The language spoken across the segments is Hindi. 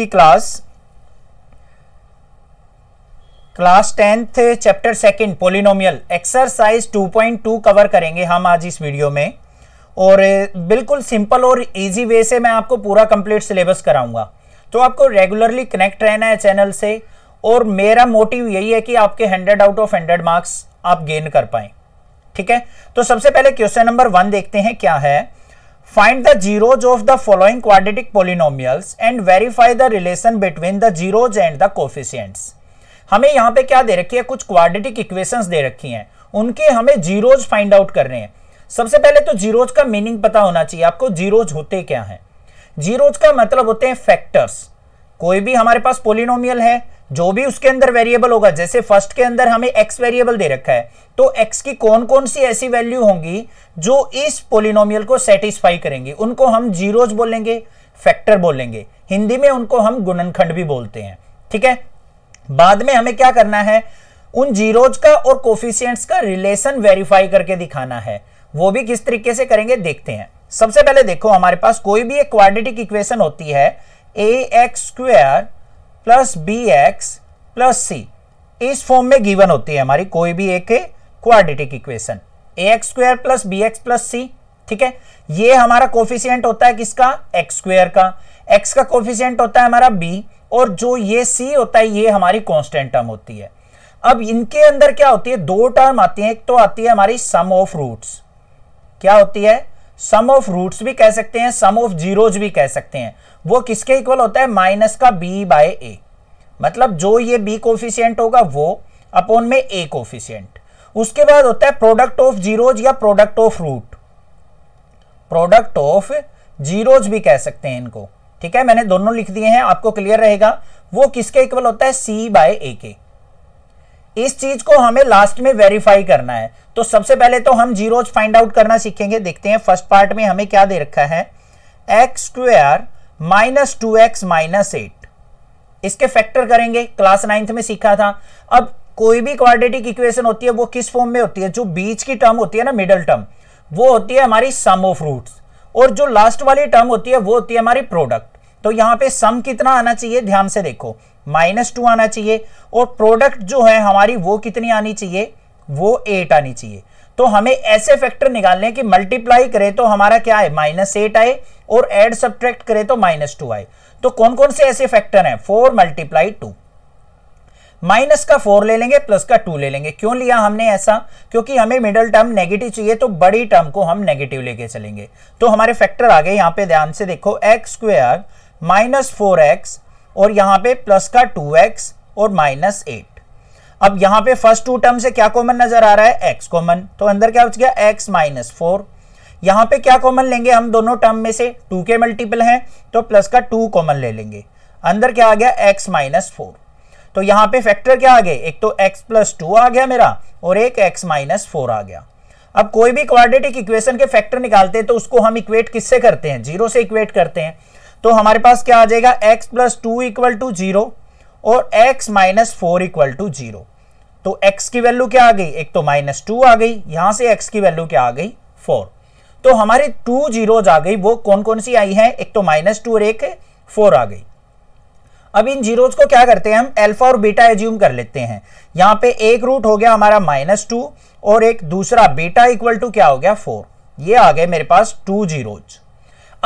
की class class tenth chapter second polynomial exercise 2.2 cover करेंगे हम आज इस वीडियो में और बिल्कुल सिंपल और इजी वे से मैं आपको पूरा कंप्लीट सिलेबस कराऊंगा तो आपको रेगुलरली कनेक्ट रहना है चैनल से और मेरा मोटिव यही है कि आपके 100 आउट ऑफ 100 मार्क्स आप गेन कर पाए ठीक है तो सबसे पहले क्वेश्चन नंबर वन देखते हैं क्या है Find the zeros of the following quadratic polynomials and verify the relation between the zeros and the coefficients. हमें यहाँ पे क्या दे रखी है कुछ क्वाड्रेटिक इक्वेशंस दे रखी हैं उनके हमें जीरोज फाइंड आउट करने हैं सबसे पहले तो जीरोज का मीनिंग पता होना चाहिए आपको जीरोज होते क्या हैं जीरोज का मतलब होते हैं फैक्टर्स कोई भी हमारे पास पोलिनोमियल है जो भी उसके अंदर वेरिएबल होगा जैसे फर्स्ट के अंदर हमें एक्स वेरिएबल दे रखा है तो एक्स की कौन कौन सी ऐसी वैल्यू होंगी जो इस पोलिनोमियल को सेटिस्फाई करेंगी उनको हम जीरोज बोलेंगे फैक्टर बोलेंगे हिंदी में उनको हम गुणनखंड भी बोलते हैं ठीक है बाद में हमें क्या करना है उन जीरोज का और कोफिशियंट्स का रिलेशन वेरीफाई करके दिखाना है वो भी किस तरीके से करेंगे देखते हैं सबसे पहले देखो हमारे पास कोई भी एक क्वाड्रेटिक इक्वेशन होती है a x square plus B x plus c इस फॉर्म में गिवन होती है हमारी कोई भी एक quadratic equation a x square plus B x plus c ठीक है ये हमारा कोफिशियंट होता है किसका एक्स स्क्वायर का एक्स का कोफिशियंट होता है हमारा बी और जो ये सी होता है ये हमारी कॉन्स्टेंट टर्म होती है अब इनके अंदर क्या होती है दो टर्म आती है एक तो आती है हमारी सम ऑफ रूट्स क्या होती है सम ऑफ रूट्स भी कह सकते हैं सम ऑफ जीरोज भी कह सकते हैं वो किसके इक्वल होता है माइनस का बी बाय ए मतलब जो ये बी कोफिशियंट होगा वो अपॉन में ए कोफिशियंट उसके बाद होता है प्रोडक्ट ऑफ जीरोज या product of root product of zeros भी कह सकते हैं इनको ठीक है मैंने दोनों लिख दिए हैं आपको क्लियर रहेगा वो किसके इक्वल होता है सी बाय ए के इस चीज को हमें लास्ट में वेरीफाई करना है तो सबसे पहले तो हम जीरोज फाइंड आउट करना सीखेंगे देखते हैं फर्स्ट पार्ट में हमें क्या दे रखा है x square minus two x minus eight इसके फैक्टर करेंगे क्लास नाइन्थ में सीखा था अब कोई भी क्वाड्रेटिक इक्वेशन होती है वो किस फॉर्म में होती है जो बीच की टर्म होती है ना मिडल टर्म वो होती है हमारी सम ऑफ रूट्स और जो लास्ट वाली टर्म होती है वो होती है हमारी प्रोडक्ट तो यहाँ पे सम कितना आना चाहिए ध्यान से देखो माइनस टू आना चाहिए और प्रोडक्ट जो है हमारी वो कितनी आनी चाहिए वो एट आनी चाहिए तो हमें ऐसे फैक्टर निकालने कि मल्टीप्लाई करें तो हमारा क्या है माइनस एट आए और एड सब्ट्रैक्ट करें तो माइनस टू आए तो कौन कौन से ऐसे फैक्टर हैं फोर मल्टीप्लाई टू माइनस का फोर ले लेंगे प्लस का टू ले लेंगे क्यों लिया हमने ऐसा क्योंकि हमें मिडल टर्म नेगेटिव चाहिए तो बड़ी टर्म को हम नेगेटिव लेके चलेंगे तो हमारे फैक्टर आ गए यहां पे ध्यान से देखो x square minus four x और यहां पे प्लस का टू एक्स और माइनस एट अब यहां पे फर्स्ट टू टर्म से क्या कॉमन नजर आ रहा है एक्स कॉमन तो अंदर क्या बच गया एक्स माइनस फोर यहां पे क्या कॉमन लेंगे हम दोनों टर्म में से टू के मल्टीपल हैं तो प्लस का टू कॉमन ले लेंगे अंदर क्या आ गया एक्स माइनस फोर तो यहाँ पे फैक्टर क्या आ गए एक तो एक्स प्लस टू आ गया मेरा और एक एक्स माइनस फोर आ गया अब कोई भी क्वाड्रेटिक इक्वेशन के फैक्टर निकालते हैं तो उसको हम इक्वेट किससे करते हैं जीरो से इक्वेट करते हैं तो हमारे पास क्या आ जाएगा x plus two equal to zero और x minus four equal to zero तो x की वैल्यू क्या आ गई एक तो माइनस टू आ गई यहां से x की वैल्यू क्या आ गई फोर तो हमारे टू जीरोज आ गई वो कौन कौन सी आई है एक तो माइनस टू और एक फोर आ गई अब इन जीरोज को क्या करते हैं हम एल्फा और बीटा एज्यूम कर लेते हैं यहां पे एक रूट हो गया हमारा माइनस टू और एक दूसरा बीटा इक्वल टू क्या हो गया फोर ये आ गए मेरे पास टू जीरोज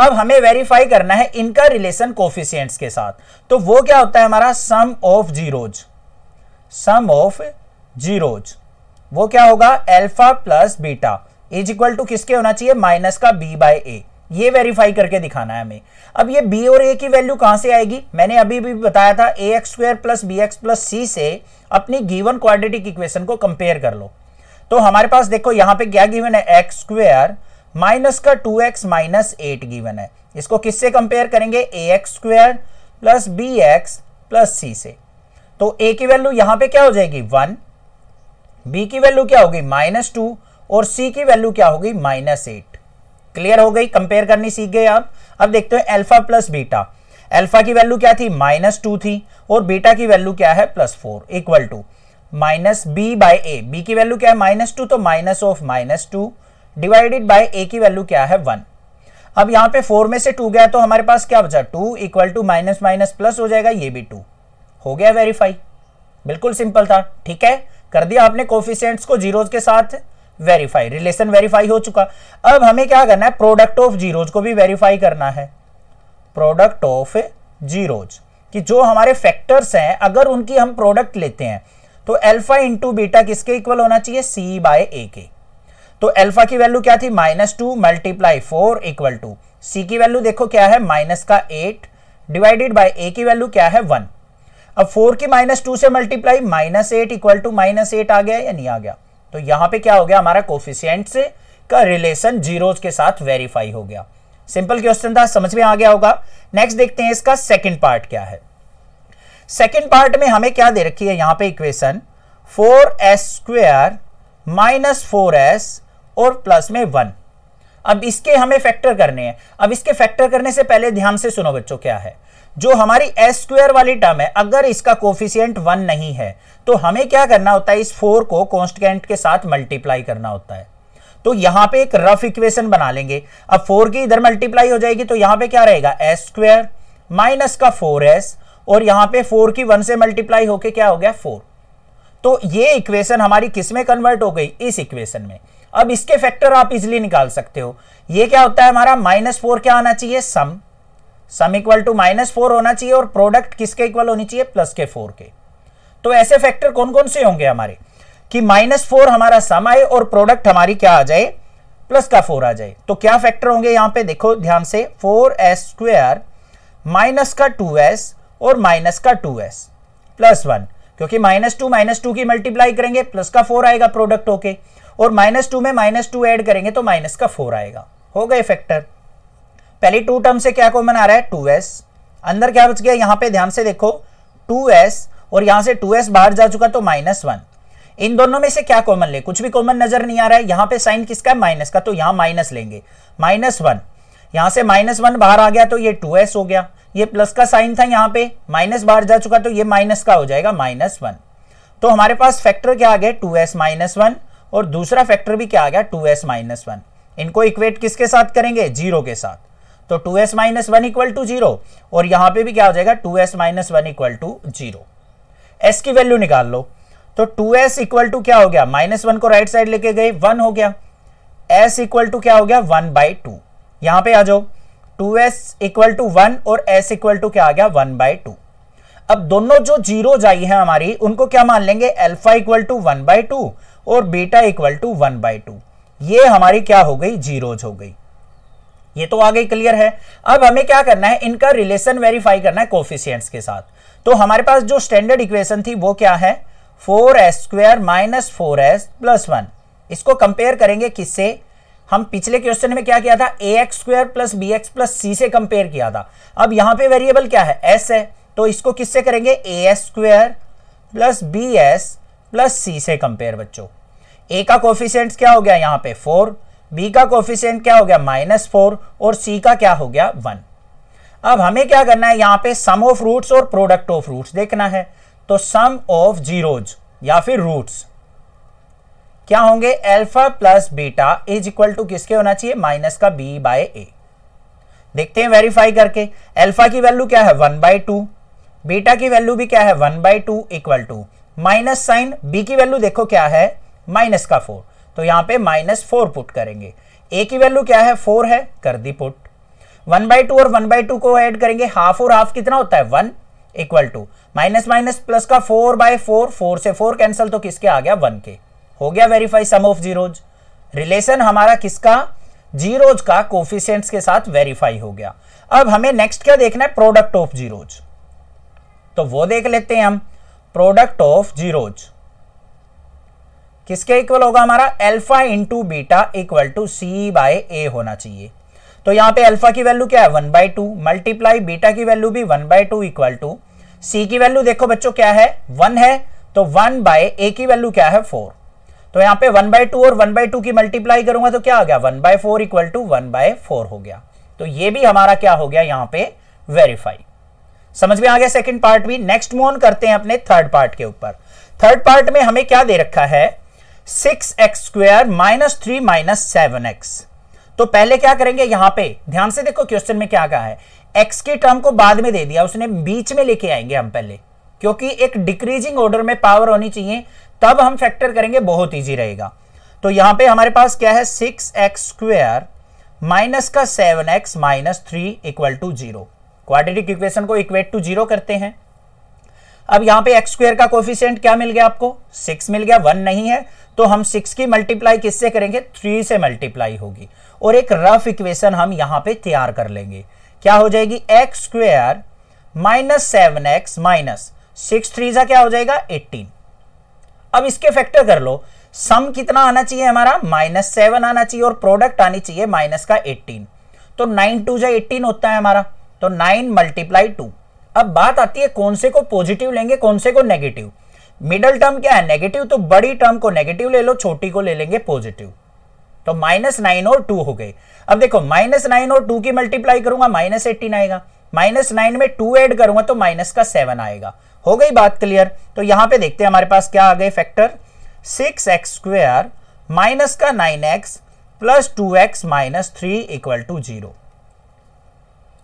अब हमें वेरीफाई करना है इनका रिलेशन कोफिशियंट्स के साथ तो वो क्या होता है हमारा sum of zeros sum of zeros वो क्या होगा alpha plus beta is equal to किसके होना चाहिए माइनस का बी बाय ए ये वेरीफाई करके दिखाना है हमें अब ये बी और ए की वैल्यू कहां से आएगी मैंने अभी भी बताया था a x square plus B x plus सी से अपनी गिवन क्वाड्रेटिक इक्वेशन को कंपेयर कर लो तो हमारे पास देखो यहां पे क्या गिवन है एक्स स्क्वायर माइनस का two x minus eight given है इसको किससे कंपेयर करेंगे a x square plus B x plus सी से तो ए की वैल्यू यहां पे क्या हो जाएगी वन बी की वैल्यू क्या होगी माइनस टू और सी की वैल्यू क्या होगी माइनस एट क्लियर हो गई कंपेयर करनी सीख गए आप अब देखते हैं अल्फा प्लस बीटा अल्फा की वैल्यू क्या थी माइनस टू थी और बीटा की वैल्यू क्या है plus four equal to minus B by a b की वैल्यू क्या है माइनस टू तो minus of minus two divided by a की वैल्यू क्या है वन अब यहां पे फोर में से टू गया तो हमारे पास क्या बचा two equal to minus minus plus हो जाएगा ये भी टू हो गया वेरीफाई बिल्कुल सिंपल था ठीक है कर दिया आपने कोफिशियंट्स को जीरोज के साथ वेरीफाई रिलेशन वेरीफाई हो चुका अब हमें क्या करना है प्रोडक्ट ऑफ जीरोज को भी वेरीफाई करना है प्रोडक्ट ऑफ जीरोज कि जो हमारे फैक्टर्स हैं अगर उनकी हम प्रोडक्ट लेते हैं तो एल्फा इंटू बीटा किसके इक्वल होना चाहिए सी बाय ए के तो एल्फा की वैल्यू क्या थी minus two multiply four equal to c की वैल्यू देखो क्या है माइनस का एट डिवाइडेड बाई ए की वैल्यू क्या है वन अब फोर की माइनस टू से multiply minus eight equal to minus eight आ गया या नहीं आ गया तो यहां पे क्या हो गया हमारा कोफिशियंट से का रिलेशन जीरोज के साथ वेरीफाई हो गया सिंपल क्वेश्चन था समझ में आ गया होगा नेक्स्ट देखते हैं इसका सेकेंड पार्ट क्या है सेकेंड पार्ट में हमें क्या दे रखी है यहां पर equation four s square minus four s और प्लस में वन अब इसके हमें फैक्टर करने हैं अब इसके फैक्टर करने से पहले ध्यान से सुनो बच्चों क्या है जो हमारी एस स्क्वेयर वाली टर्म है अगर इसका कोफिशियंट वन नहीं है तो हमें क्या करना होता है इस फोर को कॉन्स्टेंट के साथ मल्टीप्लाई करना होता है तो यहां पे एक रफ इक्वेशन बना लेंगे अब फोर की इधर मल्टीप्लाई हो जाएगी तो यहां पे क्या रहेगा एस स्क्वेयर माइनस का फोर एस और यहां पे फोर की वन से मल्टीप्लाई होके क्या हो गया फोर तो ये इक्वेशन हमारी किसमें कन्वर्ट हो गई इस इक्वेशन में अब इसके फैक्टर आप इजिली निकाल सकते हो ये क्या होता है हमारा माइनस फोर क्या आना चाहिए sum sum equal to minus four होना चाहिए और प्रोडक्ट किसके इक्वल होनी चाहिए प्लस के फोर के तो ऐसे फैक्टर कौन कौन से होंगे हमारे कि माइनस फोर हमारा सम आए और प्रोडक्ट हमारी क्या आ जाए प्लस का फोर आ जाए तो क्या फैक्टर होंगे यहां पे देखो ध्यान से फोर एस स्क्वेयर माइनस का टू एस और माइनस का टू एस प्लस वन क्योंकि माइनस टू माइनस टू की मल्टीप्लाई करेंगे प्लस का फोर आएगा प्रोडक्ट होके okay. और माइनस टू में माइनस टू एड करेंगे तो माइनस का फोर आएगा हो गए फैक्टर पहली टू टर्म से क्या कॉमन आ रहा है टू एस अंदर क्या बच गया यहां पे ध्यान से देखो टू एस और यहां से टू एस बाहर जा चुका तो माइनस वन इन दोनों में से क्या कॉमन ले कुछ भी कॉमन नजर नहीं आ रहा है यहां पे साइन किसका है माइनस का तो यहां माइनस लेंगे माइनस वन यहां से माइनस वन बाहर आ गया तो ये टू एस हो गया ये प्लस का साइन था यहां पे माइनस बाहर जा चुका तो ये माइनस का हो जाएगा माइनस वन तो हमारे पास फैक्टर क्या आ गया टू एस माइनस वन और दूसरा फैक्टर भी क्या आ गया टू एस माइनस वन इनको इक्वेट किसके साथ करेंगे जीरो के साथ तो two s minus one equal to zero और यहां पे भी क्या हो जाएगा two s minus one equal to zero s की वैल्यू निकाल लो तो टू एस इक्वल टू क्या हो गया माइनस वन को राइट साइड लेके गए वन हो गया एस इक्वल टू क्या हो गया वन बाई टू यहां पर आ जाओ two s equal to one और एस इक्वल टू क्या आ गया वन बाई टू अब दोनों जो जीरो जाई है हमारी उनको क्या मान लेंगे alpha equal to one by two और beta equal to one by two ये हमारी क्या हो गई जीरोज हो गई ये तो गई क्लियर है अब हमें क्या करना है इनका रिलेशन वेरीफाई करना है कोफिशियंट्स के साथ तो हमारे पास जो स्टैंडर्ड इक्वेशन थी वो क्या है four s square minus four s plus one इसको कंपेयर करेंगे किससे हम पिछले क्वेश्चन में क्या किया था a x square plus B x plus सी से कंपेयर किया था अब यहां पे वेरिएबल क्या है एस है तो इसको किससे करेंगे a s square plus b s plus सी से कंपेयर बच्चों ए का कोफिशेंट क्या हो गया यहाँ पे फोर बी का कोफिशेंट क्या हो गया माइनस फोर और सी का क्या हो गया वन अब हमें क्या करना है यहाँ पे सम ऑफ रूट्स और प्रोडक्ट ऑफ रूट्स देखना है तो सम ऑफ जीरोज या फिर रूट्स क्या होंगे alpha plus beta is equal to किसके होना चाहिए माइनस का बी बाय ए देखते हैं वेरीफाई करके एल्फा की वैल्यू क्या है वन बाय टू बीटा की वैल्यू भी क्या है one by two equal to minus sign b की वैल्यू देखो क्या है माइनस का फोर तो यहां पे माइनस फोर पुट करेंगे ए की वैल्यू क्या है फोर है कर दी पुट वन बाई टू और वन बाई टू को ऐड करेंगे हाफ और हाफ कितना होता है one equal to minus minus plus का फोर बाय फोर फोर से फोर कैंसिल तो किसके आ गया वन के हो गया verify sum of zeros relation हमारा किसका जीरोज का कोफिशियंट्स के साथ वेरीफाई हो गया अब हमें नेक्स्ट क्या देखना है प्रोडक्ट ऑफ जीरोज तो वो देख लेते हैं हम प्रोडक्ट ऑफ जीरोज किसके इक्वल होगा हमारा alpha into beta equal to C by ए होना चाहिए तो यहां पे अल्फा की वैल्यू क्या है one by two multiply beta की वैल्यू भी one by two equal to c की वैल्यू देखो बच्चों क्या है वन है तो वन बाय ए की वैल्यू क्या है फोर तो यहां पे वन बाय टू और वन बाय टू की मल्टीप्लाई करूंगा तो क्या आ गया one by four equal to one by four हो गया तो ये भी हमारा क्या हो गया यहां पे वेरीफाई समझ में आ गया सेकंड पार्ट भी नेक्स्ट मोन करते हैं अपने थर्ड पार्ट के ऊपर थर्ड पार्ट में हमें क्या दे रखा है six x square minus three minus seven x तो पहले क्या करेंगे यहां पे ध्यान से देखो क्वेश्चन में क्या कहा है एक्स के टर्म को बाद में दे दिया उसने बीच में लेके आएंगे हम पहले क्योंकि एक डिक्रीजिंग ऑर्डर में पावर होनी चाहिए तब हम फैक्टर करेंगे बहुत ईजी रहेगा तो यहां पर हमारे पास क्या है सिक्स एक्स स्क्वेयर माइनस का seven x minus three equal to zero quadratic equation को इक्वेट टू जीरो करते हैं अब यहां पे एक्स स्क्वेयर का कोफिशियंट क्या मिल गया आपको सिक्स मिल गया वन नहीं है तो हम सिक्स की मल्टीप्लाई किससे करेंगे थ्री से मल्टीप्लाई होगी और एक रफ इक्वेशन हम यहां पे तैयार कर लेंगे क्या हो जाएगी x square minus seven x minus six three जा क्या हो जाएगा एट्टीन अब इसके फैक्टर कर लो सम कितना आना चाहिए हमारा माइनस सेवन आना चाहिए और प्रोडक्ट आनी चाहिए माइनस का एट्टीन तो नाइन टू जो एट्टीन होता है हमारा तो नाइन मल्टीप्लाई टू अब बात आती है कौन से को पॉजिटिव लेंगे कौन से को नेगेटिव मिडल टर्म क्या है नेगेटिव तो बड़ी टर्म को नेगेटिव ले लो छोटी को ले लेंगे पॉजिटिव तो माइनस नाइन और टू हो गए अब देखो माइनस नाइन और टू की मल्टीप्लाई करूंगा माइनस एटीन आएगा माइनस नाइन में टू एड करूंगा तो माइनस का सेवन आएगा हो गई बात क्लियर तो यहां पे देखते हैं हमारे पास क्या आ गए factor six x square minus का nine x plus two x minus three equal to zero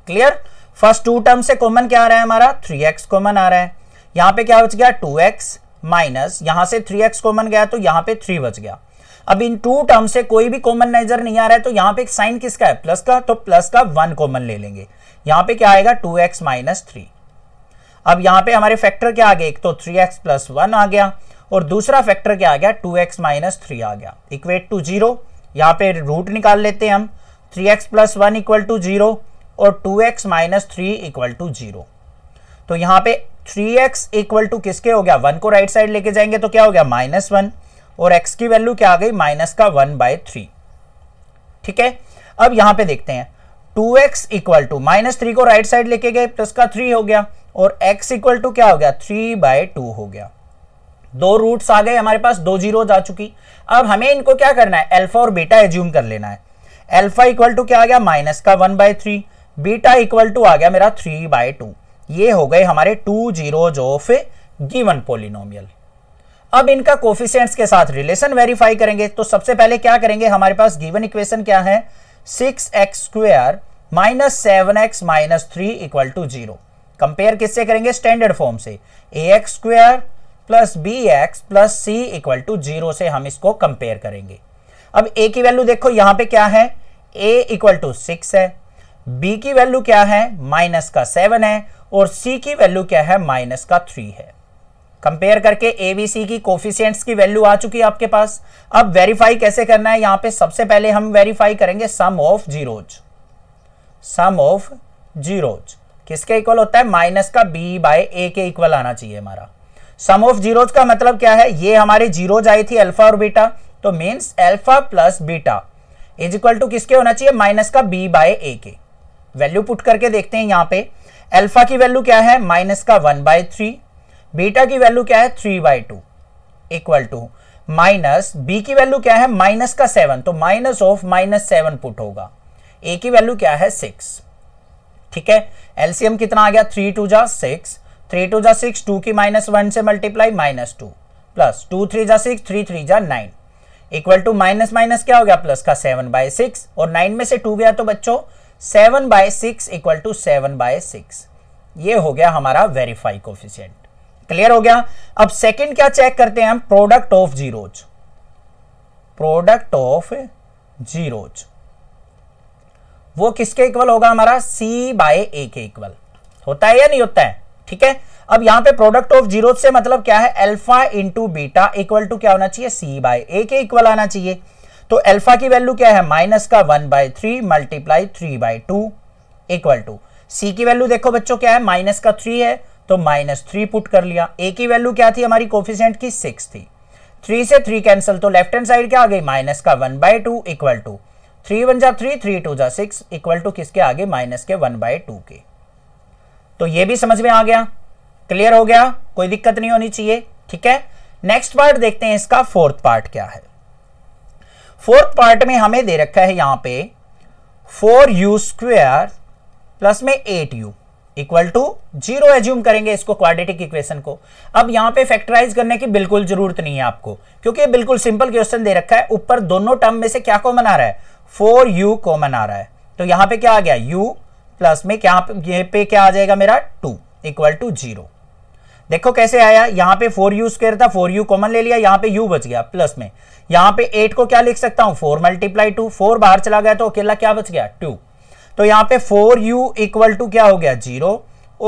clear first two term से कॉमन क्या आ रहा है हमारा थ्री एक्स कॉमन आ रहा है यहाँ पे क्या बच गया टू एक्स माइनस यहां से थ्री एक्स कॉमन गया तो यहाँ पे थ्री बच गया अब इन टू टर्म से कोई भी कॉमन नजर नहीं आ रहा है तो यहाँ पे एक साइन किसका है प्लस का तो प्लस का वन कॉमन ले लेंगे यहाँ पे क्या आएगा टू एक्स माइनस थ्री अब यहाँ पे हमारे फैक्टर क्या आ गए एक तो थ्री एक्स प्लस वन आ गया और दूसरा फैक्टर क्या आ गया टू एक्स माइनस थ्री आ गया इक्वेट टू जीरो यहाँ पे रूट निकाल लेते हैं हम three x plus one equal to zero और two x minus three equal to zero तो यहां पे थ्री एक्स इक्वल टू किसके हो गया वन को राइट साइड लेके जाएंगे तो क्या हो गया माइनस वन और एक्स की वैल्यू क्या आ गई माइनस का वन बाय थ्री ठीक है अब यहां पे देखते हैं two x equal to minus three को राइट साइड लेके गए प्लस का थ्री हो गया और एक्स इक्वल टू क्या हो गया थ्री बाय टू हो गया दो रूट्स आ गए हमारे पास दो जीरो जा चुकी अब हमें इनको क्या करना है एल्फा और बीटा एज्यूम कर लेना है एल्फा इक्वल टू क्या आ गया माइनस का one by three beta equal to आ गया मेरा थ्री बाय टू ये हो गए हमारे two zeros of given polynomial अब इनका कोफिशियंट्स के साथ रिलेशन वेरीफाई करेंगे तो सबसे पहले क्या करेंगे हमारे पास गिवन इक्वेशन क्या है six x square minus seven x minus three equal to zero compare किससे करेंगे स्टैंडर्ड फॉर्म से a x square plus B x plus c equal to zero से हम इसको कंपेयर करेंगे अब ए की वैल्यू देखो यहां पे क्या है ए इक्वल टू सिक्स है बी की वैल्यू क्या है माइनस का सेवन है और सी की वैल्यू क्या है माइनस का थ्री है कंपेयर करके ए बी सी की कोफिशियंट्स की वैल्यू आ चुकी है आपके पास अब वेरीफाई कैसे करना है यहां पे सबसे पहले हम वेरीफाई करेंगे sum of zeros sum of zeros किसके इक्वल होता है माइनस का बी बाय ए के इक्वल आना चाहिए हमारा सम ऑफ जीरोज का मतलब क्या है ये हमारे जीरोज आई थी अल्फा और बीटा तो means alpha plus beta is equal to किसके होना चाहिए माइनस का बी बाय ए के वैल्यू पुट करके देखते हैं यहां पे अल्फा की वैल्यू क्या है माइनस का वन बाय थ्री बीटा की वैल्यू क्या है three by two equal to minus b की वैल्यू क्या है माइनस का सेवन तो minus of minus seven put होगा ए की वैल्यू क्या है सिक्स ठीक है एलसीएम कितना आ गया थ्री टू जा सिक्स थ्री टू जा सिक्स टू की माइनस वन से multiply minus two plus two three जा सिक्स थ्री थ्री जा nine equal to minus minus क्या हो गया प्लस का सेवन बाय सिक्स और नाइन में से टू गया तो बच्चों seven by six equal to seven by six ये हो गया हमारा वेरीफाई कोफिशियंट क्लियर हो गया अब सेकंड क्या चेक करते हैं हम product of zeros product of zeros वो किसके इक्वल होगा हमारा सी बाय ए के इक्वल होता है या नहीं होता है ठीक है अब यहां पे प्रोडक्ट ऑफ जीरो से मतलब क्या है alpha into beta equal to क्या होना चाहिए सी बाय ए के इक्वल आना चाहिए तो अल्फा की वैल्यू क्या है माइनस का one by three multiply three by two equal to c की वैल्यू देखो बच्चों क्या है माइनस का थ्री है तो माइनस थ्री पुट कर लिया ए की वैल्यू क्या थी हमारी कोफिशेंट की सिक्स थी थ्री से थ्री कैंसिल तो लेफ्ट हैंड साइड क्या आ गई माइनस का one by two equal to three one जा थ्री थ्री टू जा सिक्स इक्वल टू किसके आगे माइनस के वन बाय टू के तो ये भी समझ में आ गया क्लियर हो गया कोई दिक्कत नहीं होनी चाहिए ठीक है नेक्स्ट पार्ट देखते हैं इसका फोर्थ पार्ट क्या है फोर्थ पार्ट में हमें दे रखा है यहां पे फोर यू स्क्वेयर प्लस में eight u equal to zero assume करेंगे इसको क्वाड्रेटिक इक्वेशन को अब यहां पे फैक्टराइज करने की बिल्कुल जरूरत नहीं है आपको क्योंकि बिल्कुल सिंपल क्वेश्चन दे रखा है ऊपर दोनों टर्म में से क्या कॉमन आ रहा है फोर यू कॉमन आ रहा है तो यहां पे क्या आ गया यू प्लस में क्या पे क्या आ जाएगा मेरा टू इक्वल टू जीरो देखो कैसे आया यहां पे फोर यू स्क्र था फोर यू कॉमन ले लिया यहां पे यू बच गया प्लस में यहां पे एट को क्या लिख सकता हूं फोर मल्टीप्लाई टू फोर बाहर चला गया तो अकेला क्या बच गया टू तो यहाँ पे फोर यू इक्वल टू क्या हो गया जीरो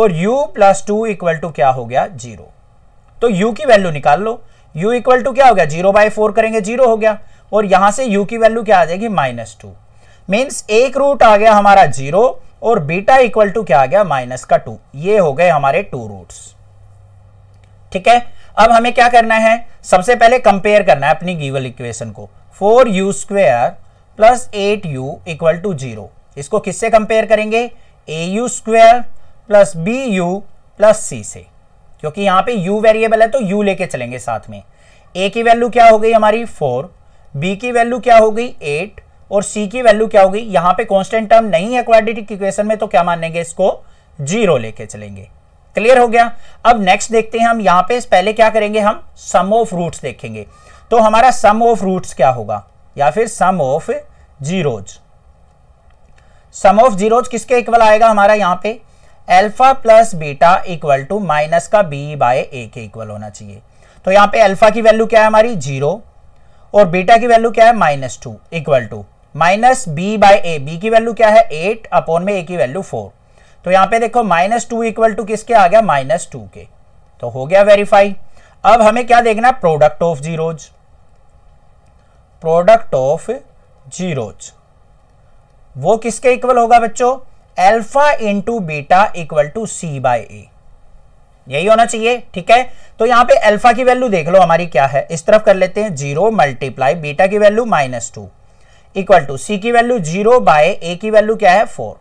और u plus two equal to क्या हो गया जीरो तो u की वैल्यू निकाल लो u इक्वल टू क्या हो गया जीरो बाय फोर करेंगे जीरो हो गया और यहां से u की वैल्यू क्या आ जाएगी माइनस टू मीन्स एक रूट आ गया हमारा जीरो और बीटा इक्वल टू क्या आ गया माइनस का टू ये हो गए हमारे टू रूट्स ठीक है अब हमें क्या करना है सबसे पहले कंपेयर करना है अपनी गिवल इक्वेशन को four u square plus eight u equal to zero इसको किससे कंपेयर करेंगे a u square plus b u plus सी से क्योंकि यहां पे u वेरिएबल है तो u लेके चलेंगे साथ में a की वैल्यू क्या हो गई हमारी फोर b की वैल्यू क्या हो गई एट और c की वैल्यू क्या हो गई यहां पे कॉन्स्टेंट टर्म नहीं है क्वाड्रेटिक इक्वेशन में तो क्या मानेंगे इसको जीरो लेके चलेंगे क्लियर हो गया अब नेक्स्ट देखते हैं हम यहां पे पहले क्या करेंगे हम सम ऑफ रूट्स देखेंगे तो हमारा सम ऑफ रूट्स क्या होगा या फिर sum of zeros sum of zeros किसके इक्वल आएगा हमारा यहाँ पे alpha plus beta equal to minus का बी बाय ए के इक्वल होना चाहिए तो यहां पे अल्फा की वैल्यू क्या है हमारी जीरो और बीटा की वैल्यू क्या है minus two equal to minus b by a b की वैल्यू क्या है एट अपॉन में ए की वैल्यू फोर तो यहां पे देखो माइनस टू इक्वल टू किसके आ गया माइनस टू के तो हो गया वेरीफाई अब हमें क्या देखना है product of zeros product of zeros वो किसके इक्वल होगा बच्चों alpha into beta equal to C by a यही होना चाहिए ठीक है तो यहां पे अल्फा की वैल्यू देख लो हमारी क्या है इस तरफ कर लेते हैं जीरो मल्टीप्लाई बीटा की value minus two equal to c की वैल्यू जीरो बाय ए की वैल्यू क्या है फोर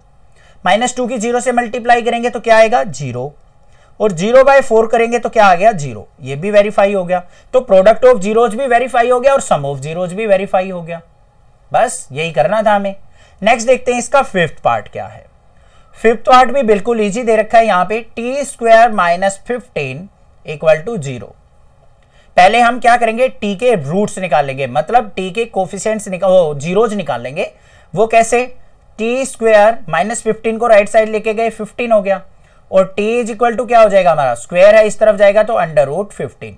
माइनस टू की जीरो से मल्टीप्लाई करेंगे तो क्या आएगा जीरो और जीरो बाय फोर करेंगे तो क्या आ गया जीरो ये भी वेरीफाई हो गया तो प्रोडक्ट ऑफ जीरोज भी वेरीफाई हो गया और सम ऑफ जीरोज भी वेरीफाई हो गया बस यही करना था हमें नेक्स्ट देखते हैं इसका फिफ्थ पार्ट क्या है फिफ्थ पार्ट भी बिल्कुल ईजी दे रखा है यहां पर t square minus fifteen equal to zero पहले हम क्या करेंगे टी के रूट्स निकालेंगे मतलब टी के कोफिशियंट्स निकाल जीरोज निकालेंगे वो कैसे टी स्क्वेयर माइनस फिफ्टीन को राइट साइड लेके गए फिफ्टीन हो गया और t इज इक्वल टू क्या हो जाएगा हमारा स्क्वेयर है इस तरफ जाएगा तो अंडर रूट फिफ्टीन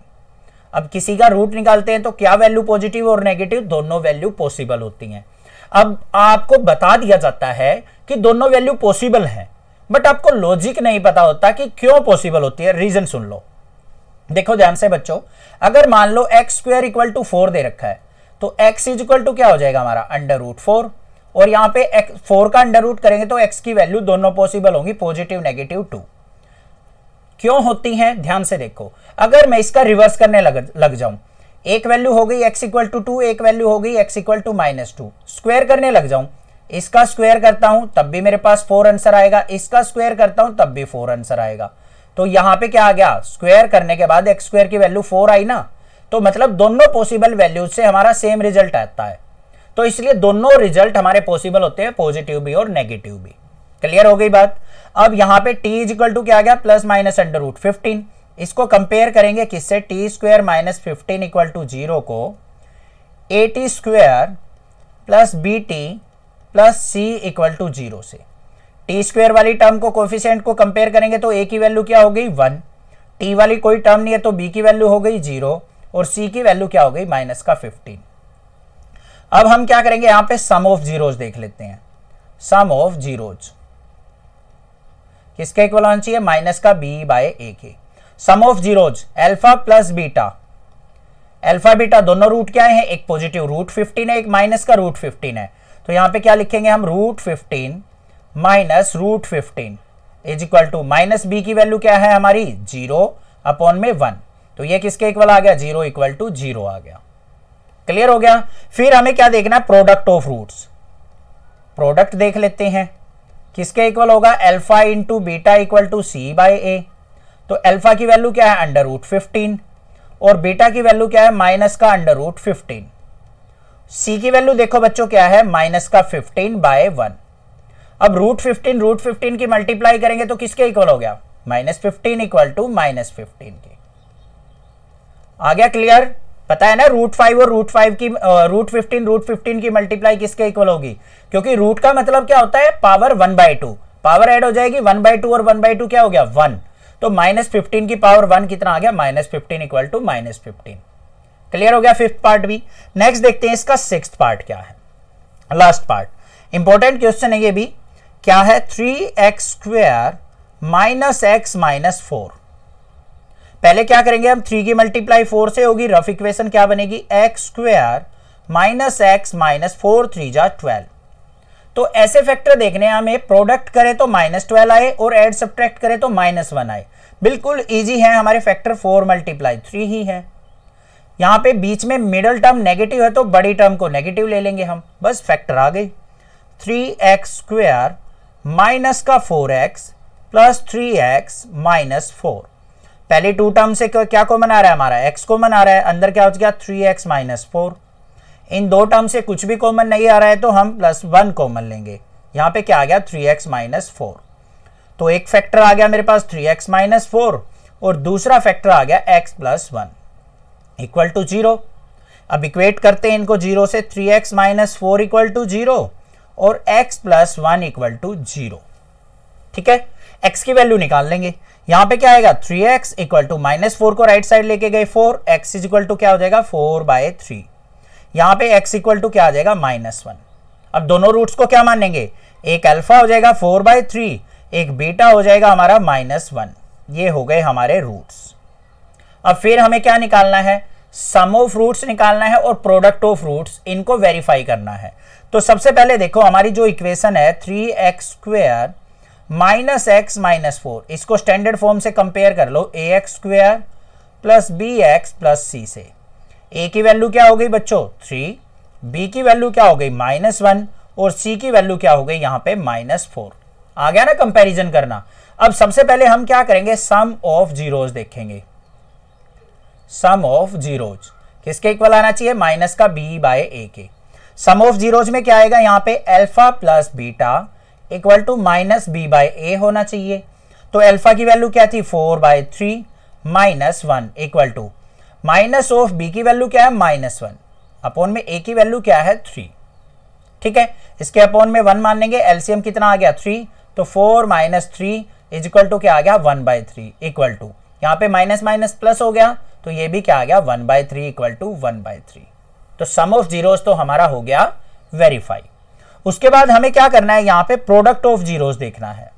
अब किसी का रूट निकालते हैं तो क्या वैल्यू पॉजिटिव और नेगेटिव दोनों वैल्यू पॉसिबल होती हैं अब आपको बता दिया जाता है कि दोनों वैल्यू पॉसिबल है बट आपको लॉजिक नहीं पता होता कि क्यों पॉसिबल होती है रीजन सुन लो देखो ध्यान से बच्चों अगर मान लो x square equal to four दे रखा है तो एक्स इज इक्वल टू क्या हो जाएगा हमारा अंडर रूट फोर और यहां पे एक्स फोर का अंडर रूट करेंगे तो एक्स की वैल्यू दोनों पॉसिबल होंगी पॉजिटिव नेगेटिव टू क्यों होती हैं ध्यान से देखो अगर मैं इसका रिवर्स करने लग लग जाऊं एक वैल्यू हो गई एक्स इक्वल टू टू एक वैल्यू हो गई x equal to minus two square करने लग जाऊं इसका स्क्वेयर करता हूं तब भी मेरे पास फोर आंसर आएगा इसका स्क्वेयर करता हूं तब भी फोर आंसर आएगा तो यहां पे क्या आ गया स्क्वेयर करने के बाद एक्स स्क्वेयर की वैल्यू फोर आई ना तो मतलब दोनों पॉसिबल वैल्यूज से हमारा सेम रिजल्ट आता है तो इसलिए दोनों रिजल्ट हमारे पॉसिबल होते हैं पॉजिटिव भी और नेगेटिव भी क्लियर हो गई बात अब यहां पे t इजिकल टू क्या गया plus minus under root fifteen इसको कंपेयर करेंगे किससे t square minus fifteen equal to zero को a t square plus b t plus c equal to zero से टी स्क्वेयर वाली टर्म को कोफिशियंट को कंपेयर करेंगे तो ए की वैल्यू क्या हो गई वन टी वाली कोई टर्म नहीं है तो बी की वैल्यू हो गई जीरो और सी की वैल्यू क्या हो गई माइनस का फिफ्टीन अब हम क्या करेंगे यहां पे सम ऑफ जीरोज देख लेते हैं सम ऑफ जीरोज किसके इक्वल होना चाहिए माइनस का बी बाय ए के sum of zeros alpha plus beta alpha beta दोनों रूट क्या है एक पॉजिटिव रूट फिफ्टीन है एक माइनस का रूट फिफ्टीन है तो यहां पे क्या लिखेंगे हम root fifteen minus root fifteen is equal to minus b की वैल्यू क्या है हमारी जीरो अपॉन में वन तो ये किसके इक्वल आ गया जीरो इक्वल टू जीरो आ गया क्लियर हो गया फिर हमें क्या देखना है प्रोडक्ट ऑफ रूट्स प्रोडक्ट देख लेते हैं किसके इक्वल होगा alpha into beta equal to C by a तो अल्फा की वैल्यू क्या है अंडर रूट फिफ्टीन और बीटा की वैल्यू क्या है माइनस का अंडर रूट फिफ्टीन सी की वैल्यू देखो बच्चों क्या है माइनस का फिफ्टीन बाय वन अब रूट फिफ्टीन रूट फिफ्टीन की मल्टीप्लाई करेंगे तो किसके इक्वल हो गया minus fifteen equal to minus fifteen के आ गया क्लियर पता है ना रूट फाइव और रूट फाइव की रूट फिफ्टीन रूट फिफ्टीन की मल्टीप्लाई किसके इक्वल होगी क्योंकि रूट का मतलब क्या होता है power one by two power add हो जाएगी वन बाय टू और वन बाय टू क्या हो गया वन तो माइनस फिफ्टीन की पावर वन कितना आ गया minus fifteen equal to minus fifteen clear हो गया फिफ्थ पार्ट भी नेक्स्ट देखते हैं इसका सिक्स पार्ट क्या है लास्ट पार्ट इंपॉर्टेंट क्वेश्चन है ये भी क्या है three x square minus x minus four पहले क्या करेंगे हम थ्री की मल्टीप्लाई फोर से होगी रफ इक्वेशन क्या बनेगी x square minus x minus four three जा ट्वेल्व तो ऐसे फैक्टर देखने हैं हमें प्रोडक्ट करें तो माइनस ट्वेल्व आए और एड सब्ट्रैक्ट करें तो माइनस वन आए बिल्कुल ईजी है हमारे फैक्टर फोर मल्टीप्लाई थ्री ही है यहाँ पे बीच में मिडल टर्म नेगेटिव है तो बड़ी टर्म को नेगेटिव ले लेंगे हम बस फैक्टर आ गई थ्री एक्स स्क्वेयर माइनस का four x plus three x minus four पहले टू टर्म से क्या कॉमन आ रहा है हमारा एक्स कॉमन आ रहा है अंदर क्या हो गया थ्री एक्स माइनस फोर इन दो टर्म से कुछ भी कॉमन नहीं आ रहा है तो हम प्लस वन कॉमन लेंगे यहाँ पे क्या आ गया थ्री एक्स माइनस फोर तो एक फैक्टर आ गया मेरे पास थ्री एक्स माइनस फोर और दूसरा फैक्टर आ गया x plus one equal to zero अब इक्वेट करते हैं इनको जीरो से three x minus four equal to zero और x plus one equal to zero ठीक है एक्स की वैल्यू निकाल लेंगे यहां पे क्या आएगा three x equal to minus four को राइट साइड लेके गए four x is equal to क्या हो जाएगा फोर बाय थ्री यहां पे x इक्वल टू क्या आ जाएगा माइनस वन अब दोनों रूट्स को क्या मानेंगे एक अल्फा हो जाएगा फोर बाय थ्री एक बीटा हो जाएगा हमारा माइनस वन ये हो गए हमारे रूट्स अब फिर हमें क्या निकालना है सम ऑफ रूट्स निकालना है और प्रोडक्ट ऑफ रूट्स इनको वेरीफाई करना है तो सबसे पहले देखो हमारी जो इक्वेशन है three x square minus x minus four इसको स्टैंडर्ड फॉर्म से कंपेयर कर लो A x square plus B x plus सी से ए की वैल्यू क्या हो गई बच्चों थ्री बी की वैल्यू क्या हो गई माइनस वन और सी की वैल्यू क्या हो गई यहां पे माइनस फोर आ गया ना कंपैरिजन करना अब सबसे पहले हम क्या करेंगे सम ऑफ जीरोज देखेंगे सम ऑफ जीरोज किसके इक्वल आना चाहिए माइनस का बी बाय ए के सम ऑफ जीरोज में क्या आएगा यहां पे alpha plus beta equal to minus B by A होना चाहिए तो अल्फा की वैल्यू क्या थी four by three minus one equal to minus of B की वैल्यू क्या है माइनस वन अपोन में ए की वैल्यू क्या है थ्री ठीक है इसके अपोन में वन मान लेंगे एलसीएम कितना आ गया थ्री तो four minus three is equal to क्या आ गया one by three equal to यहाँ पे माइनस माइनस प्लस हो गया तो ये भी क्या आ गया one by three equal to one by three तो सम ऑफ जीरोज तो हमारा हो गया वेरीफाई उसके बाद हमें क्या करना है यहां पे प्रोडक्ट ऑफ जीरोज देखना है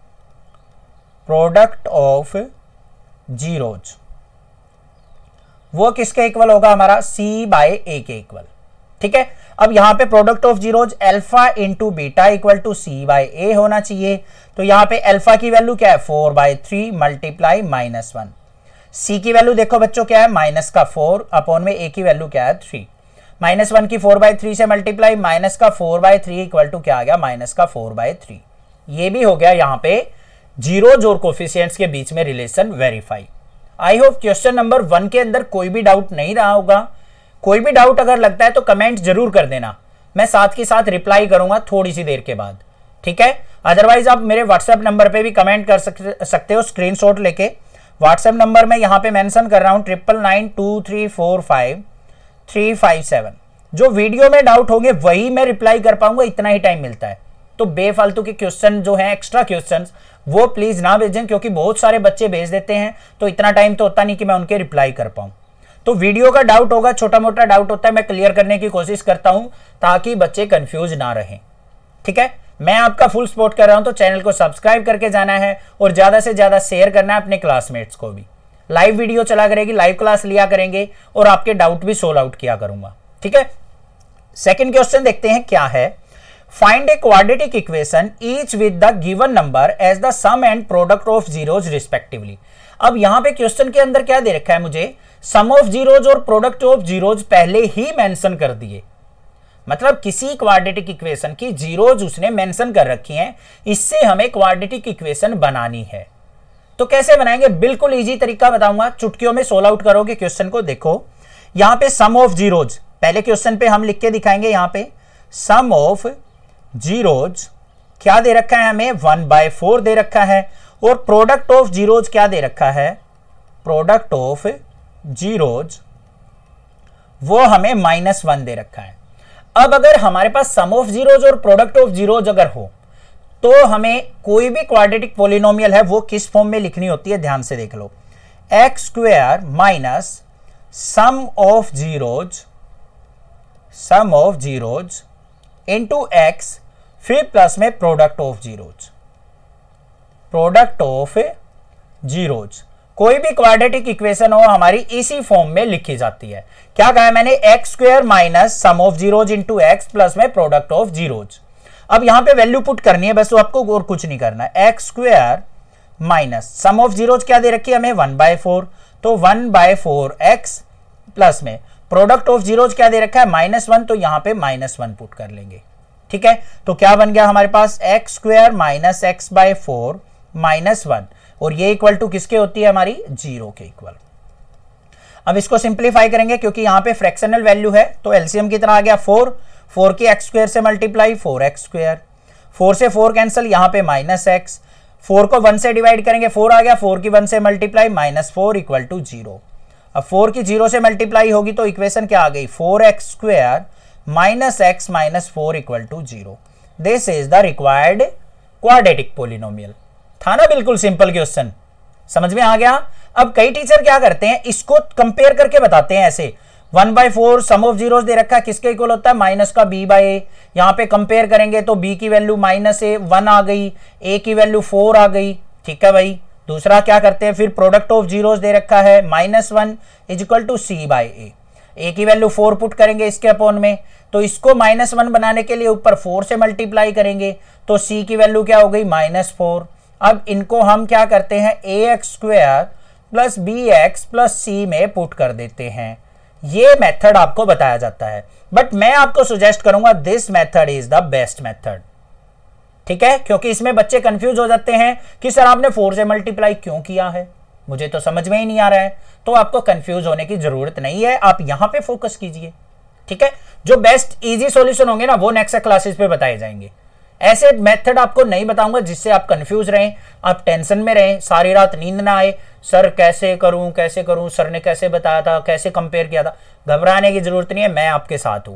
प्रोडक्ट ऑफ जीरोज वो किसके इक्वल होगा हमारा सी बाय ए के इक्वल ठीक है अब यहां पे product of zeros alpha into beta equal to C by ए होना चाहिए तो यहां पे एल्फा की वैल्यू क्या है four by three multiply minus one C की वैल्यू देखो बच्चों क्या है माइनस का फोर अपॉन में ए की वैल्यू क्या है थ्री माइनस वन की फोर बाय थ्री से मल्टीप्लाई माइनस का four by three equal to क्या आ गया माइनस का फोर बाय थ्री ये भी हो गया यहाँ पे जीरो जोर कोफिशियंट्स के बीच में relation verify I hope question number one के अंदर कोई भी डाउट नहीं रहा होगा कोई भी डाउट अगर लगता है तो कमेंट जरूर कर देना मैं साथ के साथ रिप्लाई करूंगा थोड़ी सी देर के बाद ठीक है अदरवाइज आप मेरे व्हाट्सएप नंबर पे भी कमेंट कर सकते हो स्क्रीनशॉट लेके व्हाट्सएप नंबर में यहां पे मेंशन कर रहा हूँ triple nine two three four five three five seven जो वीडियो में डाउट होंगे वही मैं रिप्लाई कर पाऊंगा इतना ही टाइम मिलता है तो बेफालतू के क्वेश्चन जो है एक्स्ट्रा क्वेश्चन वो प्लीज़ ना भेजें क्योंकि बहुत सारे बच्चे भेज देते हैं तो इतना टाइम तो होता नहीं कि मैं उनके रिप्लाई कर पाऊं तो वीडियो का डाउट होगा छोटा मोटा डाउट होता है मैं क्लियर करने की कोशिश करता हूं ताकि बच्चे कन्फ्यूज ना रहें ठीक है मैं आपका फुल सपोर्ट कर रहा हूं तो चैनल को सब्सक्राइब करके जाना है और ज़्यादा से ज़्यादा शेयर करना है अपने क्लासमेट्स को भी लाइव वीडियो चला करेगी लाइव क्लास लिया करेंगे और आपके डाउट भी सोल्व आउट किया करूंगा ठीक है सेकेंड क्वेश्चन देखते हैं क्या है find a quadratic equation each with the given number as the sum and product of zeros respectively अब यहां पे क्वेश्चन के अंदर क्या दे रखा है मुझे सम ऑफ जीरोज और प्रोडक्ट ऑफ जीरोज पहले ही मेंशन कर दिए मतलब किसी क्वाड्रेटिक इक्वेशन की जीरोज उसने मेंशन कर रखी हैं इससे हमें क्वाड्रेटिक इक्वेशन बनानी है तो कैसे बनाएंगे बिल्कुल इजी तरीका बताऊंगा चुटकियों में सोल आउट करोगे क्वेश्चन को देखो यहां पे सम ऑफ जीरोज पहले क्वेश्चन पे हम लिख के दिखाएंगे यहां पे सम ऑफ जीरोज क्या दे रखा है हमें वन बाय फोर दे रखा है और प्रोडक्ट ऑफ जीरोज क्या दे रखा है प्रोडक्ट ऑफ जीरोज वो हमें माइनस वन दे रखा है अब अगर हमारे पास सम ऑफ जीरोज और प्रोडक्ट ऑफ जीरोज अगर हो तो हमें कोई भी क्वाड्रेटिक पोलिनोमियल है वो किस फॉर्म में लिखनी होती है ध्यान से देख लो x square minus sum of zeros sum of zeros into x फिर प्लस में product of zeros product of zeros कोई भी क्वाड्रेटिक इक्वेशन हो हमारी इसी फॉर्म में लिखी जाती है क्या कहा मैंने x square minus sum of zeros into x plus में प्रोडक्ट ऑफ जीरोज अब यहां पे वैल्यू पुट करनी है बस वो आपको और कुछ नहीं करना है x square minus sum of zero क्या दे रखी है हमें वन बाय फोर तो one by four x plus में प्रोडक्ट ऑफ जीरो क्या दे रखा है माइनस वन तो यहां पे माइनस वन पुट कर लेंगे ठीक है तो क्या बन गया हमारे पास x square minus x by four minus one और ये इक्वल टू किसके होती है हमारी जीरो के इक्वल अब इसको सिंप्लीफाई करेंगे क्योंकि यहां पे फ्रैक्शनल वैल्यू है तो एलसीएम कितना आ गया फोर फोर की एक्स स्क्वेयर से multiply four x square four से फोर कैंसिल यहां पे माइनस एक्स फोर को वन से डिवाइड करेंगे फोर आ गया फोर की वन से multiply minus four equal to zero अब फोर की जीरो से मल्टीप्लाई होगी तो इक्वेशन क्या आ गई four x square minus x minus four equal to zero this is the required quadratic polynomial था ना बिल्कुल सिंपल क्वेश्चन समझ में आ गया अब कई टीचर क्या करते हैं इसको कंपेयर करके बताते हैं ऐसे one by four sum of zero दे रखा है किसके इक्वल होता है माइनस का बी बाई ए यहाँ पे कंपेयर करेंगे तो बी की वैल्यू माइनस ए वन आ गई ए की वैल्यू फोर आ गई ठीक है भाई दूसरा क्या करते हैं फिर प्रोडक्ट ऑफ जीरो दे रखा है minus one is equal to C by A A की वैल्यू फोर पुट करेंगे इसके अपॉन में तो इसको माइनस वन बनाने के लिए ऊपर फोर से मल्टीप्लाई करेंगे तो सी की वैल्यू क्या हो गई माइनस फोर अब इनको हम क्या करते हैं A x square plus B x plus C में पुट कर देते हैं ये मेथड आपको बताया जाता है बट मैं आपको सुजेस्ट करूंगा this method is the best method ठीक है क्योंकि इसमें बच्चे कंफ्यूज हो जाते हैं कि सर आपने फोर से मल्टीप्लाई क्यों किया है मुझे तो समझ में ही नहीं आ रहा है तो आपको कंफ्यूज होने की जरूरत नहीं है आप यहां पे फोकस कीजिए ठीक है जो बेस्ट इजी सॉल्यूशन होंगे ना वो नेक्स्ट क्लासेस पे बताए जाएंगे ऐसे मेथड आपको नहीं बताऊंगा जिससे आप कंफ्यूज रहें आप टेंशन में रहें सारी रात नींद ना आए सर कैसे करूं कैसे करूं सर ने कैसे बताया था कैसे कंपेयर किया था घबराने की जरूरत नहीं है मैं आपके साथ हूं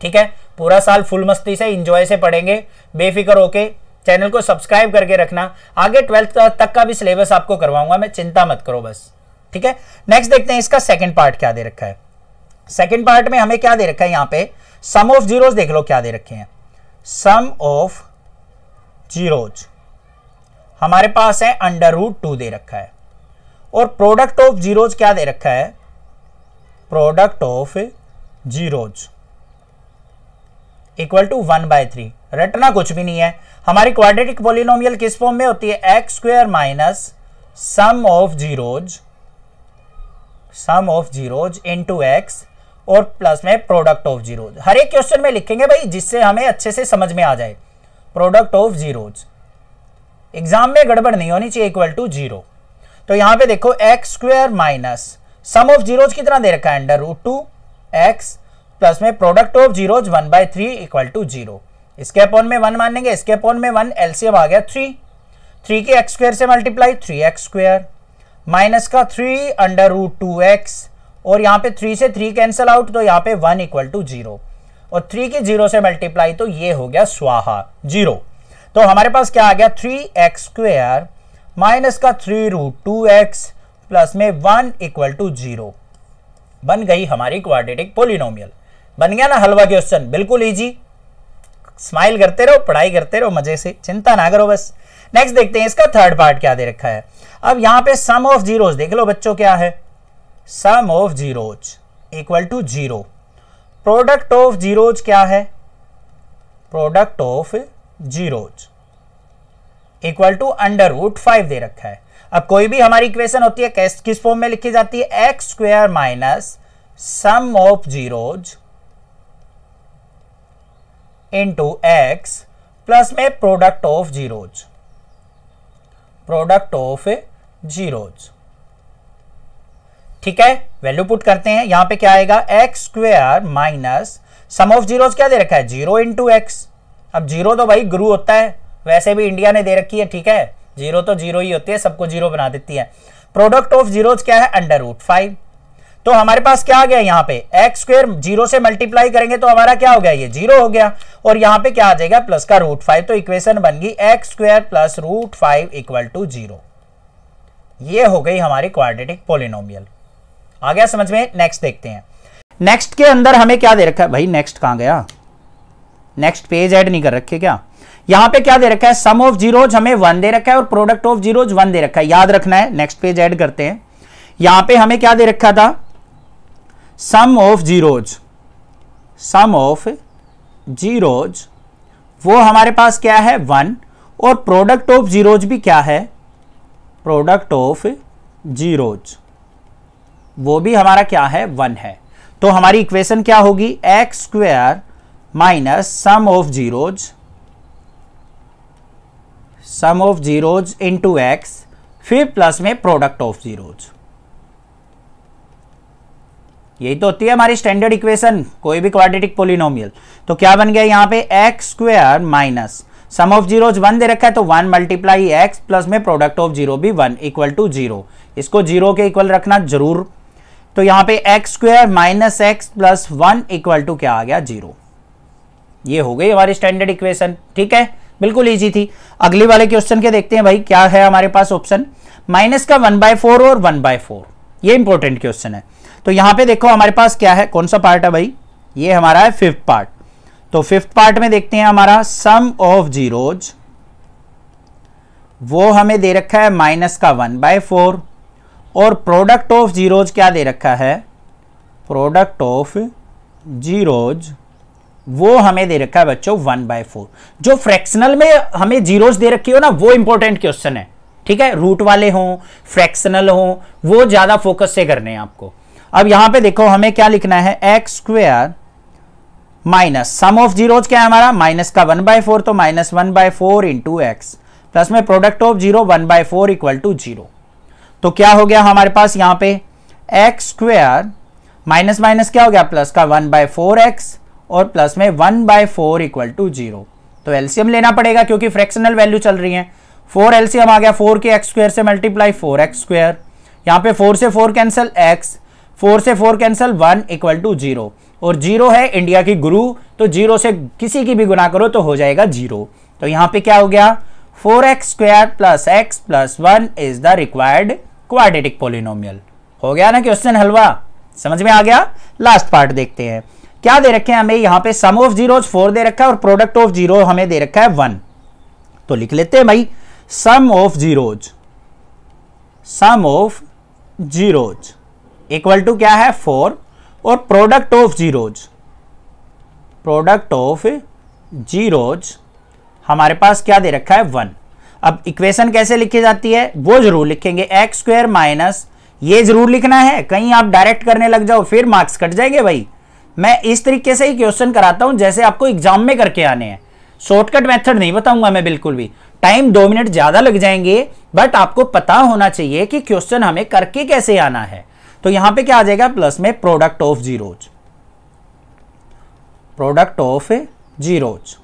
ठीक है पूरा साल फुल मस्ती से इंजॉय से पढ़ेंगे बेफिक्र होके चैनल को सब्सक्राइब करके रखना आगे ट्वेल्थ तक का भी सिलेबस आपको करवाऊंगा मैं चिंता मत करो बस ठीक है नेक्स्ट देखते हैं इसका सेकेंड पार्ट क्या दे रखा है सेकेंड पार्ट में हमें क्या दे रखा है यहाँ पे सम ऑफ जीरोस देख लो क्या दे रखे हैं सम ऑफ जीरोज हमारे पास है अंडर रूट टू दे रखा है और प्रोडक्ट ऑफ जीरोज क्या दे रखा है product of zeros equal to one by three रटना कुछ भी नहीं है हमारी क्वाड्रेटिक पोलिनोमियल किस फॉर्म में होती है x square minus sum of zeros sum of zeros into x और प्लस में प्रोडक्ट ऑफ जीरो हर एक क्वेश्चन में लिखेंगे भाई जिससे हमें अच्छे से समझ में आ जाए प्रोडक्ट ऑफ जीरो एग्जाम में गड़बड़ नहीं होनी चाहिए इक्वल टू जीरो तो यहां पे देखो x square minus sum of zeros कितना दे रखा है under root two x plus में product of zeros one by three equal to zero इसके अपॉन में वन मानेंगे इसके अपॉन में वन एलसीएम आ गया थ्री थ्री के एक्स स्क्वेयर से multiply three x square minus का three under root two x और यहाँ पे थ्री से थ्री कैंसिल आउट तो यहाँ पे वन इक्वल टू जीरो और थ्री की जीरो से मल्टीप्लाई तो ये हो गया स्वाहा जीरो तो हमारे पास क्या आ गया थ्री एक्स स्क्वेयर माइनस का three root two x plus में वन इक्वल टू जीरो बन गई हमारी क्वाड्रेटिक पोलिनोमियल बन गया ना हलवा क्वेश्चन बिल्कुल ईजी स्माइल करते रहो पढ़ाई करते रहो मजे से चिंता ना करो बस नेक्स्ट देखते हैं इसका थर्ड पार्ट क्या दे रखा है अब यहां पे सम ऑफ जीरोस देख लो बच्चों क्या है sum of zeros equal to zero product of zeros क्या है product of zeros equal to under root five दे रखा है अब कोई भी हमारी इक्वेशन होती है कैस किस फॉर्म में लिखी जाती है x square minus sum of zeros into x plus में product of zeros product of zeros ठीक है वैल्यू पुट करते हैं यहां पे क्या आएगा x square minus sum of zeros क्या दे रखा है जीरो इंटू एक्स अब जीरो तो भाई गुरु होता है वैसे भी इंडिया ने दे रखी है ठीक है जीरो तो जीरो ही होती है सबको जीरो बना देती है प्रोडक्ट ऑफ जीरोज क्या है अंडर रूट फाइव तो हमारे पास क्या आ गया यहाँ पे एक्स स्क्वेयर जीरो से मल्टीप्लाई करेंगे तो हमारा क्या हो गया ये जीरो हो गया और यहाँ पे क्या आ जाएगा प्लस का रूट फाइव तो इक्वेशन बन गई x square plus root five equal to zero ये हो गई हमारी क्वाड्रेटिक पोलिनोमियल आ गया समझ में नेक्स्ट देखते हैं नेक्स्ट के अंदर हमें क्या दे रखा है भाई नेक्स्ट कहां गया नेक्स्ट पेज ऐड नहीं कर रखे क्या यहां पे क्या दे रखा है सम ऑफ जीरोज हमें वन दे रखा है और प्रोडक्ट ऑफ जीरोज वन दे रखा है याद रखना है नेक्स्ट पेज ऐड करते हैं यहां पे हमें क्या दे रखा था sum of zeros sum of zeros वो हमारे पास क्या है वन और प्रोडक्ट ऑफ जीरोज भी क्या है प्रोडक्ट ऑफ जीरोज वो भी हमारा क्या है वन है तो हमारी इक्वेशन क्या होगी x square minus sum of zeros sum of zeros into x फिर प्लस में प्रोडक्ट ऑफ जीरोज यही तो होती है हमारी स्टैंडर्ड इक्वेशन कोई भी क्वाड्रेटिक पोलिनोमियल तो क्या बन गया यहां पे x square minus sum of zeros one दे रखा है तो वन मल्टीप्लाई एक्स प्लस में प्रोडक्ट ऑफ जीरो भी वन इक्वल टू जीरो इसको जीरो के इक्वल रखना जरूर तो यहां पे x square minus x plus one equal to क्या आ गया जीरो ये हो गई हमारी स्टैंडर्ड इक्वेशन ठीक है बिल्कुल ईजी थी अगली वाले क्वेश्चन के देखते हैं भाई क्या है हमारे पास ऑप्शन माइनस का वन बाय फोर और वन बाय फोर ये इंपॉर्टेंट क्वेश्चन है तो यहां पे देखो हमारे पास क्या है कौन सा पार्ट है भाई ये हमारा है फिफ्थ पार्ट तो फिफ्थ पार्ट में देखते हैं हमारा सम ऑफ जीरोज वो हमें दे रखा है माइनस का वन बाय फोर और प्रोडक्ट ऑफ जीरोज क्या दे रखा है प्रोडक्ट ऑफ जीरोज वो हमें दे रखा है बच्चों वन बाय फोर जो फ्रैक्शनल में हमें जीरोज दे रखी हो ना वो इंपॉर्टेंट क्वेश्चन है ठीक है रूट वाले हों फ्रैक्शनल हों वो ज़्यादा फोकस से करने हैं आपको अब यहां पे देखो हमें क्या लिखना है x square minus sum of zeros क्या है हमारा माइनस का वन बाय फोर तो minus one by four into x plus में product of zero one by four equal to zero तो क्या हो गया हमारे पास यहां पे एक्स स्क्वेयर माइनस माइनस क्या हो गया प्लस का वन बाय फोर एक्स और प्लस में one by four equal to zero तो एल्सियम लेना पड़ेगा क्योंकि फ्रैक्शनल वैल्यू चल रही है फोर एल्सियम आ गया फोर के एक्स स्क्वेयर से मल्टीप्लाई फोर एक्स स्क्वेयर यहां पर फोर से फोर कैंसल एक्स फोर से four cancel one equal to zero और जीरो है इंडिया की गुरु तो जीरो से किसी की भी गुना करो तो हो जाएगा जीरो तो यहां पे क्या हो गया four x square plus x plus one is the required quadratic polynomial हो गया ना क्वेश्चन हलवा समझ में आ गया लास्ट पार्ट देखते हैं क्या दे रखे हैं हमें यहां पे सम ऑफ जीरो फोर दे रखा है और प्रोडक्ट ऑफ जीरो हमें दे रखा है वन तो लिख लेते हैं भाई sum of zeros sum of zeros equal to क्या है फोर और product of zeros product of zeros हमारे पास क्या दे रखा है वन अब इक्वेशन कैसे लिखी जाती है वो जरूर लिखेंगे एक्स स्क्वेयर माइनस ये जरूर लिखना है कहीं आप डायरेक्ट करने लग जाओ फिर मार्क्स कट जाएंगे भाई मैं इस तरीके से ही क्वेश्चन कराता हूं जैसे आपको एग्जाम में करके आने हैं शॉर्टकट मेथड नहीं बताऊंगा मैं बिल्कुल भी टाइम दो मिनट ज्यादा लग जाएंगे बट आपको पता होना चाहिए कि क्वेश्चन हमें करके कैसे आना है तो यहां पे क्या आ जाएगा प्लस में product of zeros product of zeros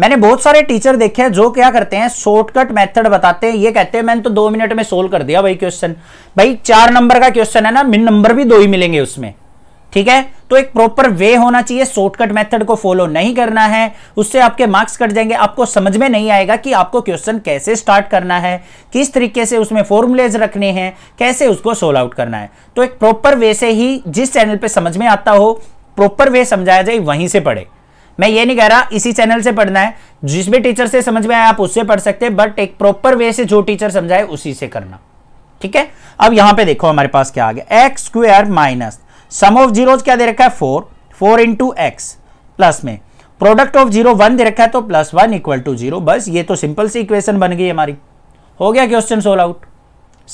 मैंने बहुत सारे टीचर देखे हैं जो क्या करते हैं शॉर्टकट मेथड बताते हैं ये कहते हैं मैंने तो दो मिनट में सोल्व कर दिया भाई क्वेश्चन भाई चार नंबर का क्वेश्चन है ना मिन नंबर भी दो ही मिलेंगे उसमें ठीक है तो एक प्रॉपर वे होना चाहिए शॉर्टकट मेथड को फॉलो नहीं करना है उससे आपके मार्क्स कट जाएंगे आपको समझ में नहीं आएगा कि आपको क्वेश्चन कैसे स्टार्ट करना है किस तरीके से उसमें फॉर्मुलेज रखने हैं कैसे उसको सोल्व आउट करना है तो एक प्रॉपर वे से ही जिस चैनल पर समझ में आता हो प्रॉपर वे समझाया जाए वहीं से पढ़े मैं ये नहीं कह रहा इसी चैनल से पढ़ना है जिस भी टीचर से समझ में आया आप उससे पढ़ सकते हैं बट एक प्रॉपर वे से जो टीचर समझाए उसी से करना ठीक है अब यहां पे देखो हमारे पास क्या आ गया x square minus sum of zero क्या दे रखा है four four into x plus में प्रोडक्ट ऑफ जीरो वन दे रखा है तो plus one equal to zero बस ये तो सिंपल सी इक्वेशन बन गई हमारी हो गया क्वेश्चन सोल आउट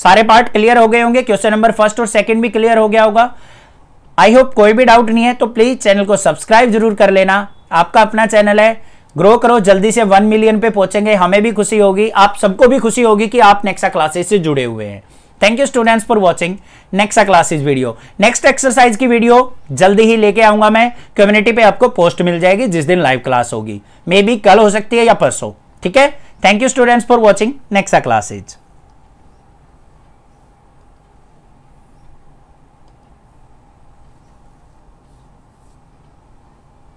सारे पार्ट क्लियर हो गए होंगे क्वेश्चन नंबर फर्स्ट और सेकंड भी क्लियर हो गया होगा आई होप कोई भी डाउट नहीं है तो प्लीज चैनल को सब्सक्राइब जरूर कर लेना आपका अपना चैनल है ग्रो करो जल्दी से वन मिलियन पे पहुंचेंगे हमें भी खुशी होगी आप सबको भी खुशी होगी कि आप नेक्सा क्लासेस से जुड़े हुए हैं thank you students for watching Nexa classes video next exercise की वीडियो जल्दी ही लेके आऊंगा मैं कम्युनिटी पे आपको पोस्ट मिल जाएगी जिस दिन लाइव क्लास होगी मे बी कल हो सकती है या परसों ठीक है thank you students for watching next classes